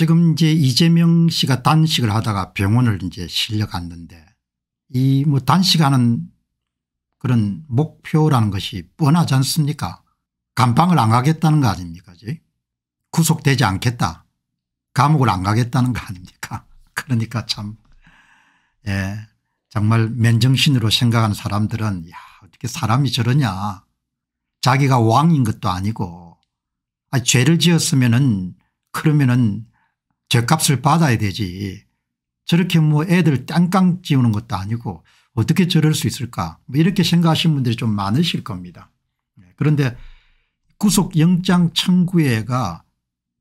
지금 이제 이재명 씨가 단식을 하다가 병원을 이제 실려갔는데 이 뭐 단식하는 그런 목표라는 것이 뻔하지 않습니까? 감방을 안 가겠다는 거 아닙니까? 구속되지 않겠다. 감옥을 안 가겠다는 거 아닙니까? 그러니까 참, 예, 정말 맨정신으로 생각하는 사람들은 야, 어떻게 사람이 저러냐. 자기가 왕인 것도 아니고, 아니, 죄를 지었으면은 그러면은 죗값을 받아야 되지 저렇게 뭐 애들 땅깡 지우는 것도 아니고 어떻게 저럴 수 있을까 뭐 이렇게 생각하시는 분들이 좀 많으실 겁니다. 네, 그런데 구속영장 청구회가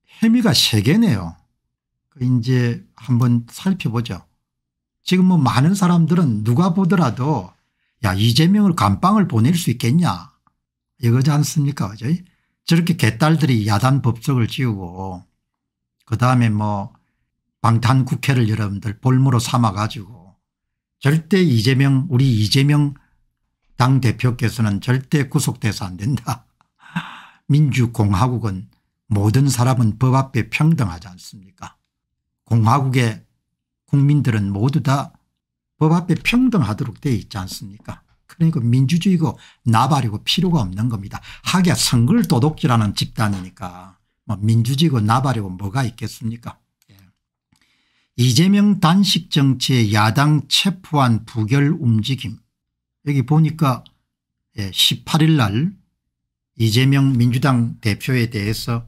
혐의가 3개네요. 그 이제 한번 살펴보죠. 지금 뭐 많은 사람들은 누가 보더라도 야 이재명을 감방을 보낼 수 있겠냐 이거지 않습니까 그죠? 저렇게 개딸들이 야단 법석을 지우고 그다음에 뭐 방탄 국회를 여러분들 볼모로 삼아 가지고 절대 이재명 우리 이재명 당대표께서는 절대 구속돼서 안 된다. 민주공화국은 모든 사람은 법 앞에 평등하지 않습니까 공화국의 국민들은 모두 다 법 앞에 평등하도록 되어 있지 않습니까 그러니까 민주주의고 나발이고 필요가 없는 겁니다. 하기야 선거를 도둑질하는 집단이니까 뭐민주지의고 나발이고 뭐가 있겠습니까 예. 이재명 단식 정치의 야당 체포한 부결 움직임 여기 보니까 18일 예, 날 이재명 민주당 대표에 대해서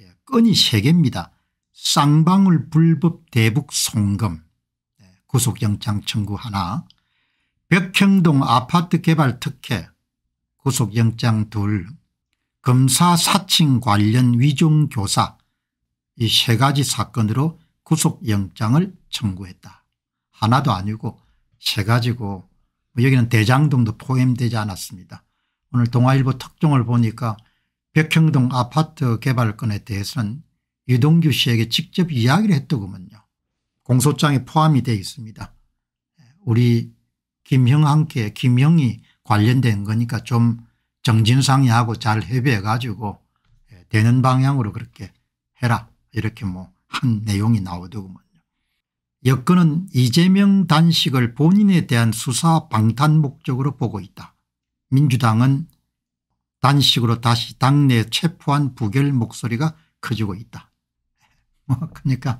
예, 이 3개입니다. 쌍방울 불법 대북 송금 예, 구속영장 청구 하나 백형동 아파트 개발 특혜 구속영장 둘 검사 사칭 관련 위중교사이 세 가지 사건으로 구속영장을 청구했다. 하나도 아니고 세 가지고 뭐 여기는 대장동도 포함되지 않았습니다. 오늘 동아일보 특종을 보니까 백형동 아파트 개발건에 대해서는 유동규 씨에게 직접 이야기를 했더구먼요. 공소장에 포함이 되어 있습니다. 우리 김형함께 김형이 관련된 거니까 좀 정진상이하고 잘 협의해 가지고 예, 되는 방향으로 그렇게 해라 이렇게 뭐 한 내용이 나오더군요. 여건은 이재명 단식을 본인에 대한 수사 방탄 목적으로 보고 있다. 민주당은 단식으로 다시 당내 체포한 부결 목소리가 커지고 있다. 뭐 그러니까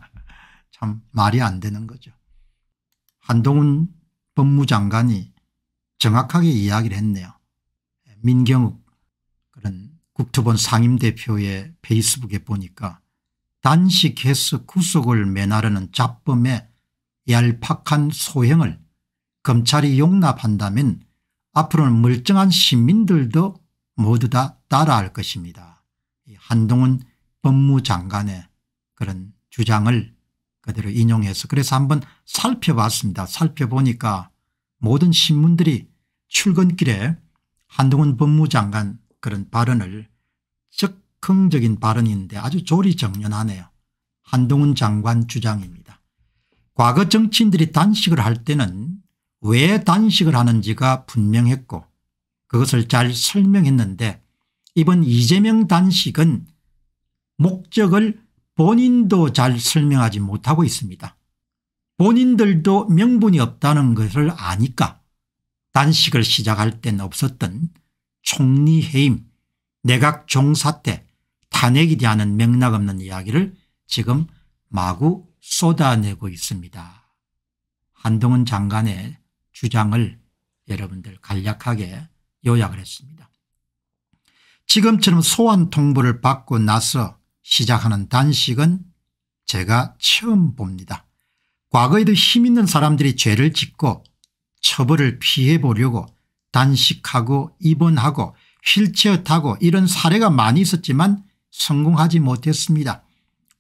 참 말이 안 되는 거죠. 한동훈 법무장관이 정확하게 이야기를 했네요. 민경욱 그런 국토본 상임대표의 페이스북에 보니까 단식 해서 구속을 면하려는 잡범의 얄팍한 소행을 검찰이 용납한다면 앞으로는 멀쩡한 시민들도 모두 다 따라할 것입니다. 한동훈 법무장관의 그런 주장을 그대로 인용해서 그래서 한번 살펴봤습니다. 살펴보니까 모든 신문들이 출근길에 한동훈 법무장관 그런 발언을 적흥적인 발언인데 아주 조리정연하네요. 한동훈 장관 주장입니다. 과거 정치인들이 단식을 할 때는 왜 단식을 하는지가 분명했고 그것을 잘 설명했는데 이번 이재명 단식은 목적을 본인도 잘 설명하지 못하고 있습니다. 본인들도 명분이 없다는 것을 아니까 단식을 시작할 땐 없었던 총리 해임, 내각 종사때 탄핵에 대한 맥락 없는 이야기를 지금 마구 쏟아내고 있습니다. 한동훈 장관의 주장을 여러분들 간략하게 요약을 했습니다. 지금처럼 소환 통보를 받고 나서 시작하는 단식은 제가 처음 봅니다. 과거에도 힘있는 사람들이 죄를 짓고 처벌을 피해보려고 단식하고 입원하고 휠체어 타고 이런 사례가 많이 있었지만 성공하지 못했습니다.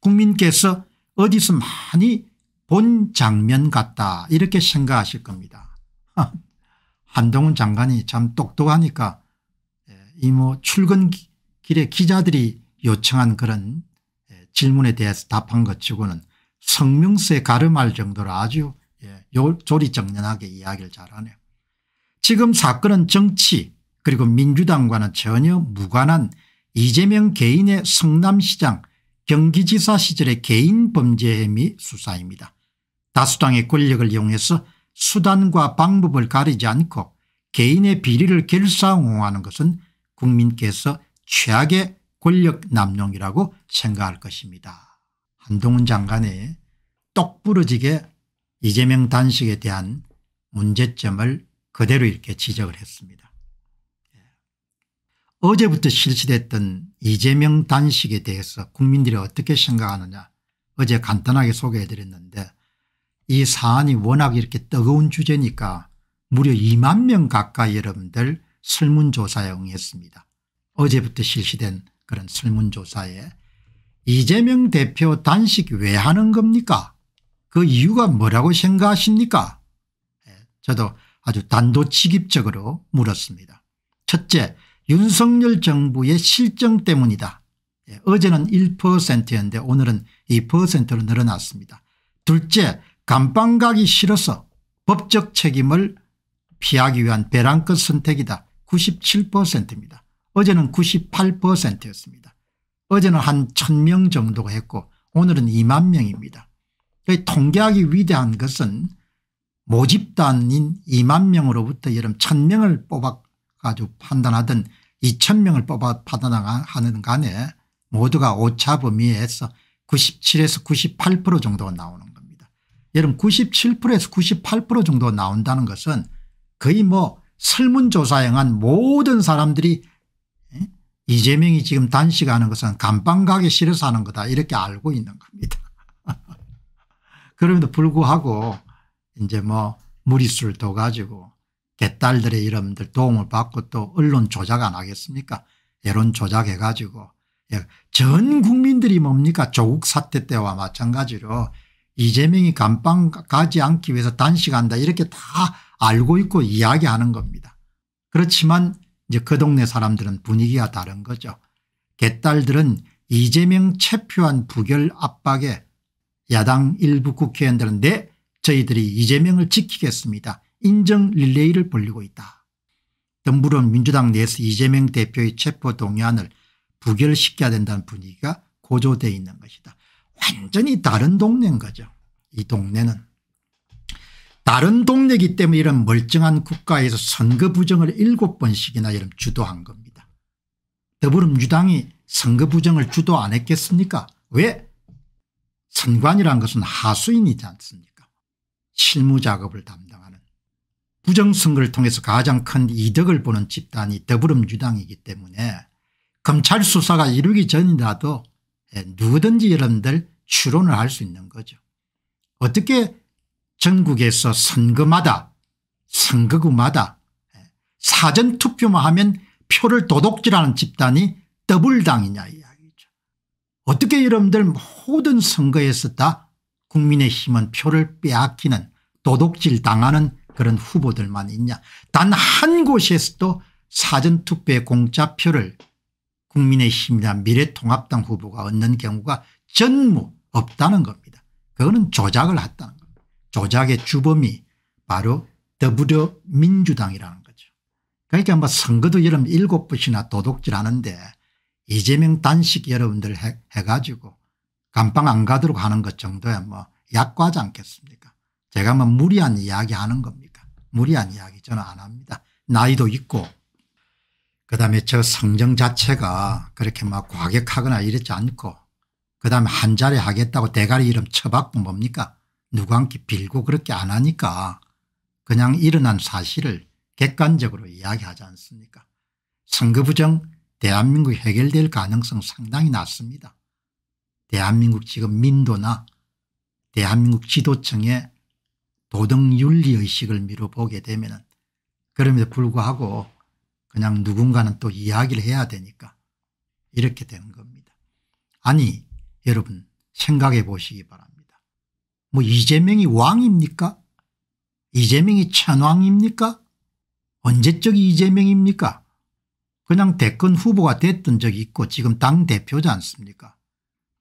국민께서 어디서 많이 본 장면 같다 이렇게 생각하실 겁니다. 한동훈 장관이 참 똑똑하니까 예, 이모 뭐 출근 길에 기자들이 요청한 그런 예, 질문에 대해서 답한 것 치고는 성명서에 가름할 정도로 아주 예, 조리정연하게 이야기를 잘하네요. 지금 사건은 정치 그리고 민주당과는 전혀 무관한 이재명 개인의 성남시장 경기지사 시절의 개인 범죄 혐의 수사입니다. 다수당의 권력을 이용해서 수단과 방법을 가리지 않고 개인의 비리를 결사옹호하는 것은 국민께서 최악의 권력 남용이라고 생각할 것입니다. 한동훈 장관의 똑부러지게 이재명 단식에 대한 문제점을 그대로 이렇게 지적을 했습니다. 예. 어제부터 실시됐던 이재명 단식에 대해서 국민들이 어떻게 생각하느냐 어제 간단하게 소개해드렸는데 이 사안이 워낙 이렇게 뜨거운 주제니까 무려 2만 명 가까이 여러분들 설문조사에 응했습니다. 어제부터 실시된 그런 설문조사에 이재명 대표 단식 왜 하는 겁니까 그 이유가 뭐라고 생각하십니까? 예, 저도 아주 단도직입적으로 물었습니다. 첫째 윤석열 정부의 실정 때문이다. 예, 어제는 1%였는데 오늘은 2%로 늘어났습니다. 둘째 감방 가기 싫어서 법적 책임을 피하기 위한 배란끝 선택이다. 97%입니다. 어제는 98%였습니다. 어제는 한 1000명 정도 했고 오늘은 2만 명입니다. 통계학이 위대한 것은 모집단인 2만 명으로부터 여름 1000명을 뽑아 가지고 판단하던 2000명을 뽑아 판단하는 간에 모두가 오차 범위에서 97에서 98% 정도가 나오는 겁니다. 여러분 97%에서 98% 정도 나온다는 것은 거의 뭐 설문조사에 한 모든 사람들이 이재명이 지금 단식하는 것은 감방 가게 싫어서 하는 거다 이렇게 알고 있는 겁니다. 그럼에도 불구하고 이제 뭐 무리수를 둬 가지고 개딸들의 이름들 도움을 받고 또 언론 조작 안 하겠습니까 여론 조작해 가지고 예, 전 국민들이 뭡니까 조국 사태 때와 마찬가지로 이재명이 감방 가지 않기 위해서 단식한다 이렇게 다 알고 있고 이야기하는 겁니다. 그렇지만 이제 그 동네 사람들은 분위기가 다른 거죠. 개딸들은 이재명 체표한 부결 압박에 야당 일부 국회의원들인데 저희들이 이재명을 지키겠습니다. 인정 릴레이를 벌리고 있다. 더불어 민주당 내에서 이재명 대표의 체포 동의안을 부결시켜야 된다는 분위기가 고조되어 있는 것이다. 완전히 다른 동네인 거죠. 이 동네는. 다른 동네이기 때문에 이런 멀쩡한 국가에서 선거 부정을 일곱 번씩이나 이런 주도한 겁니다. 더불어민주당이 선거 부정을 주도 안 했겠습니까? 왜? 선관이란 것은 하수인이지 않습니까 실무작업을 담당하는 부정선거를 통해서 가장 큰 이득을 보는 집단이 더불어민주당이기 때문에 검찰 수사가 이루기 전이라도 예, 누구든지 여러분들 추론을 할 수 있는 거죠. 어떻게 전국에서 선거마다 선거구마다 예, 사전투표만 하면 표를 도둑질하는 집단이 더블당이냐 어떻게 여러분들 모든 선거에서 다 국민의힘은 표를 빼앗기는 도둑질 당하는 그런 후보들만 있냐 단 한 곳에서도 사전투표의 공짜표를 국민의힘이나 미래통합당 후보가 얻는 경우가 전무 없다는 겁니다. 그거는 조작을 했다는 겁니다. 조작의 주범이 바로 더불어민주당이라는 거죠. 그러니까 뭐 선거도 여러분 일곱 번이나 도둑질하는데 이재명 단식 여러분들 해, 해가지고 감방 안 가도록 하는 것 정도야 뭐 약과지 않겠습니까 제가 뭐 무리한 이야기 하는 겁니까 무리한 이야기 저는 안 합니다 나이도 있고 그다음에 저 성정 자체가 그렇게 막 과격하거나 이렇지 않고 그다음에 한 자리 하겠다고 대가리 이름 쳐박고 뭡니까 누구한테 빌고 그렇게 안 하니까 그냥 일어난 사실을 객관적으로 이야기하지 않습니까 선거부정 대한민국이 해결될 가능성 상당히 낮습니다. 대한민국 지금 민도나 대한민국 지도층의 도덕윤리의식을 미뤄보게 되면 그럼에도 불구하고 그냥 누군가는 또 이야기를 해야 되니까 이렇게 된 겁니다. 아니 여러분 생각해 보시기 바랍니다. 뭐 이재명이 왕입니까? 이재명이 천왕입니까? 언제적 이재명입니까? 그냥 대권 후보가 됐던 적이 있고 지금 당대표지 않습니까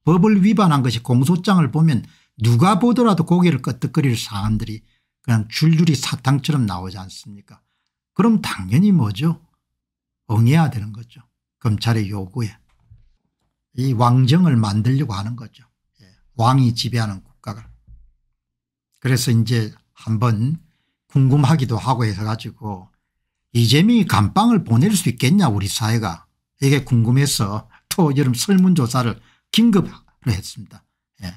법을 위반한 것이 공소장을 보면 누가 보더라도 고개를 끄덕거릴 사안들이 그냥 줄줄이 사탕처럼 나오지 않습니까 그럼 당연히 뭐죠 응해야 되는 거죠 검찰의 요구에 이 왕정을 만들려고 하는 거죠 예. 왕이 지배하는 국가가 그래서 이제 한번 궁금하기도 하고 해서 가지고 이재명이 감방을 보낼 수 있겠냐 우리 사회가 이게 궁금해서 또 여름 설문조사를 긴급으로 했습니다.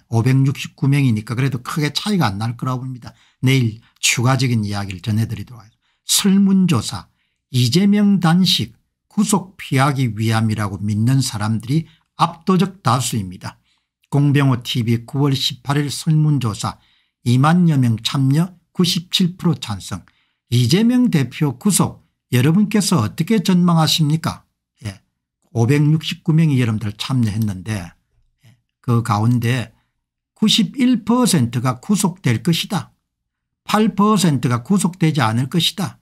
569명이니까 예, 그래도 크게 차이가 안 날 거라고 봅니다. 내일 추가적인 이야기를 전해드리도록 하겠습니다. 설문조사 이재명 단식 구속 피하기 위함이라고 믿는 사람들이 압도적 다수입니다. 공병호 TV 9월 18일 설문조사 2만여 명 참여 97% 찬성 이재명 대표 구속 여러분께서 어떻게 전망하십니까? 569명이 예. 여러분들 참여했는데 예. 그 가운데 91%가 구속될 것이다. 8%가 구속되지 않을 것이다.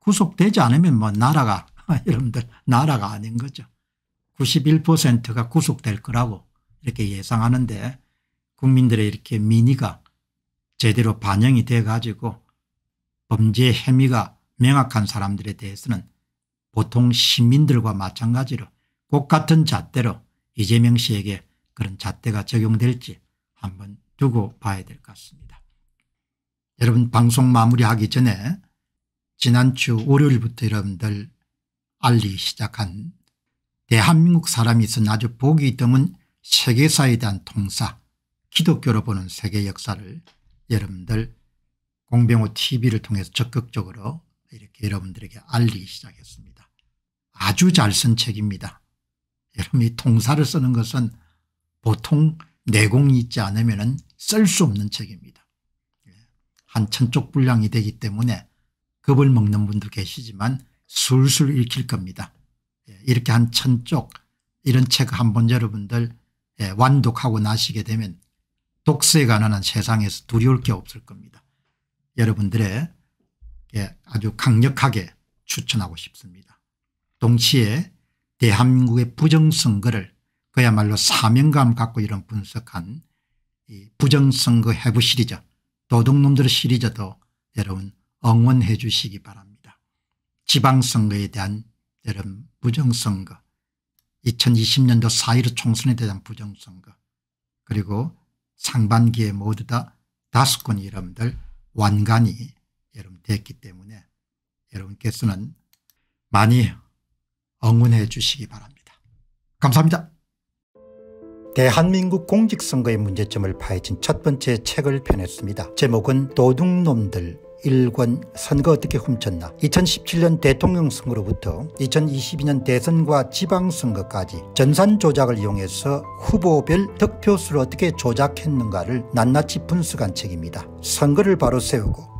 구속되지 않으면 뭐 나라가 여러분들 나라가 아닌 거죠. 91%가 구속될 거라고 이렇게 예상하는데 국민들의 이렇게 민의가 제대로 반영이 돼 가지고 범죄 혐의가 명확한 사람들에 대해서는 보통 시민들과 마찬가지로 꼭 같은 잣대로 이재명 씨에게 그런 잣대가 적용될지 한번 두고 봐야 될 것 같습니다. 여러분 방송 마무리하기 전에 지난주 월요일부터 여러분들 알리기 시작한 대한민국 사람이 있 아주 보기 드문 세계사에 대한 통사 기독교로 보는 세계 역사를 여러분들 공병호 tv를 통해서 적극적으로 이렇게 여러분들에게 알리기 시작했습니다. 아주 잘 쓴 책입니다. 여러분이 통사를 쓰는 것은 보통 내공이 있지 않으면 쓸 수 없는 책입니다. 예. 한 천쪽 분량이 되기 때문에 겁을 먹는 분도 계시지만 술술 읽힐 겁니다. 예. 이렇게 한 천쪽 이런 책 한 번 여러분들 예, 완독하고 나시게 되면 독서에 관한 세상에서 두려울 게 없을 겁니다. 여러분들의 예, 아주 강력하게 추천하고 싶습니다. 동시에 대한민국의 부정선거를 그야말로 사명감 갖고 이런 분석한 부정선거 해부 시리즈 도둑놈들 시리즈도 여러분 응원해 주시기 바랍니다. 지방선거에 대한 여러분 부정선거 2020년도 4.15 총선에 대한 부정선거 그리고 상반기에 모두 다 다수권 여러분들 완간히 여러분 됐기 때문에 여러분께서는 많이 응원해 주시기 바랍니다. 감사합니다. 대한민국 공직선거의 문제점을 파헤친 첫 번째 책을 펴냈습니다. 제목은 도둑놈들 일권 선거 어떻게 훔쳤나 2017년 대통령 선거로부터 2022년 대선과 지방선거까지 전산 조작을 이용해서 후보별 득표수를 어떻게 조작했는가를 낱낱이 분석한 책입니다. 선거를 바로 세우고